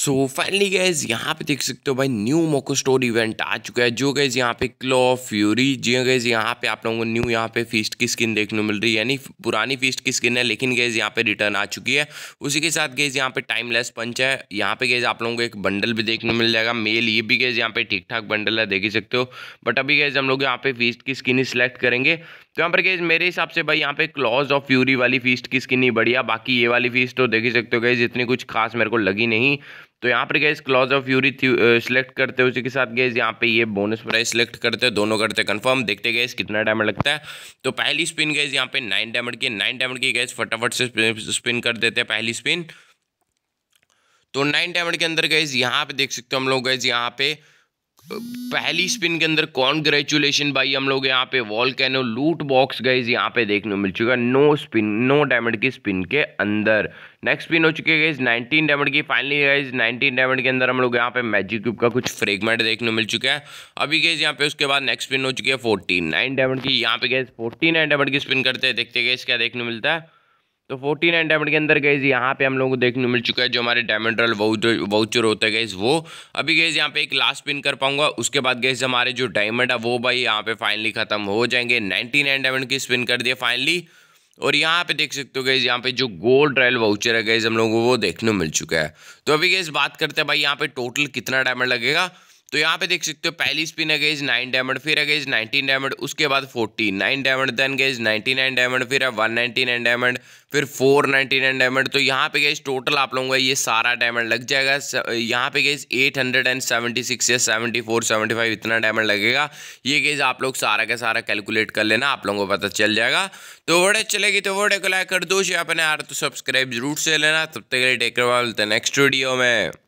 so finally guys यहाँ पे देख सकते हो भाई न्यू मोको स्टोर इवेंट आ चुका है जो गैज यहाँ पे क्लो ऑफ फ्यूरी जी गैज यहाँ पे आप लोगों को न्यू यहाँ पे फीस्ट की स्किन देखने को मिल रही है यानी पुरानी फीस्ट की स्किन है लेकिन गैज यहाँ पे रिटर्न आ चुकी है उसी के साथ गैज यहाँ पे टाइमलेस पंच है यहाँ पे गैज आप लोगों को एक बंडल भी देखने मिल जाएगा मेल ये भी गैज यहाँ पे ठीक ठाक बंडल है देख ही सकते हो बट अभी गैज हम लोग यहाँ पे फीस्ट की स्किन ही सिलेक्ट करेंगे तो यहाँ पर गैज मेरे हिसाब से भाई यहाँ पे क्लॉज ऑफ फ्यूरी वाली फीस्ट की स्किन ही बढ़िया बाकी ये वाली फीस तो देख ही सकते हो गैज इतनी कुछ खास मेरे को लगी नहीं तो यहाँ पर guys claws of fury select करते उसी के साथ गैस यहाँ पे ये बोनस प्राइस सिलेक्ट करते हैं दोनों करते हैं कंफर्म देखते गैस कितना डायमंड लगता है तो पहली स्पिन गैस यहाँ पे नाइन डायमंड की नाइन डायमंड की गैस फटाफट से स्पिन कर देते हैं पहली स्पिन तो नाइन डायमंड के अंदर गैस यहाँ पे देख सकते हो हम लोग गैस यहाँ पे पहली स्पिन के अंदर कॉन्ग्रेचुलेशन भाई हम लोग यहाँ पे वॉल कैनो लूट बॉक्स गए यहाँ पे देखने को मिल चुका नो स्पिन नो डायमंड की स्पिन के अंदर नेक्स्ट स्पिन हो चुके गए 19 डायमंड की फाइनली गाइज 19 डायमंड के अंदर हम लोग यहाँ पे मैजिक क्यूब का कुछ फ्रेगमेंट देखने को मिल चुका है अभी गए यहाँ पे उसके बाद नेक्स्ट स्पिन हो चुकी है फोर्टी नाइन डायमंड की यहाँ पे गए फोर्टी नाइन डायमंड की स्पिन करते हैं देखते गए क्या देखने मिलता है तो फोर्टी नाइन डायमंड के अंदर गए यहाँ पे हम लोगों को देखने मिल चुका है जो हमारे डायमंड रॉयल वाउचर होते हैं गैस वो अभी गए यहाँ पे एक लास्ट पिन कर पाऊंगा उसके बाद गए हमारे जो डायमंड है वो भाई यहाँ पे फाइनली खत्म हो जाएंगे नाइन्टी नाइन डायमंड की स्पिन कर दिया फाइनली और यहाँ पे देख सकते हो गैस यहाँ पे जो गोल्ड रॉयल वाउचर है गैस हम लोगों को वो देखने मिल चुका है तो अभी गैस बात करते हैं भाई यहाँ पे टोटल कितना डायमंड लगेगा तो यहाँ पे देख सकते हो पहली स्पिन है गई नाइन डायमंड फिर है गई नाइनटीन डायमंड उसके बाद फोर्टी नाइन डायमंड देन गई नाइनटी नाइन डायमंड फिर है वन नाइनटी नाइन डायमंड फिर फोर नाइनटी नाइन डायमंड तो यहाँ पे गई टोटल आप लोगों का ये सारा डायमंड लग जाएगा यहाँ पे गई eight hundred and seventy six या सेवेंटी फोर सेवेंटी फाइव इतना डायमंड लगेगा ये गेज आप लोग सारा का सारा कैलकुलेट कर लेना आप लोगों को पता चल जाएगा तो वोडे चलेगी तो वोडे को लाइक कर दो शेयर अपने यार तो सब्सक्राइब जरूर से लेना तब तक के लिए टेक नेक्स्ट वीडियो में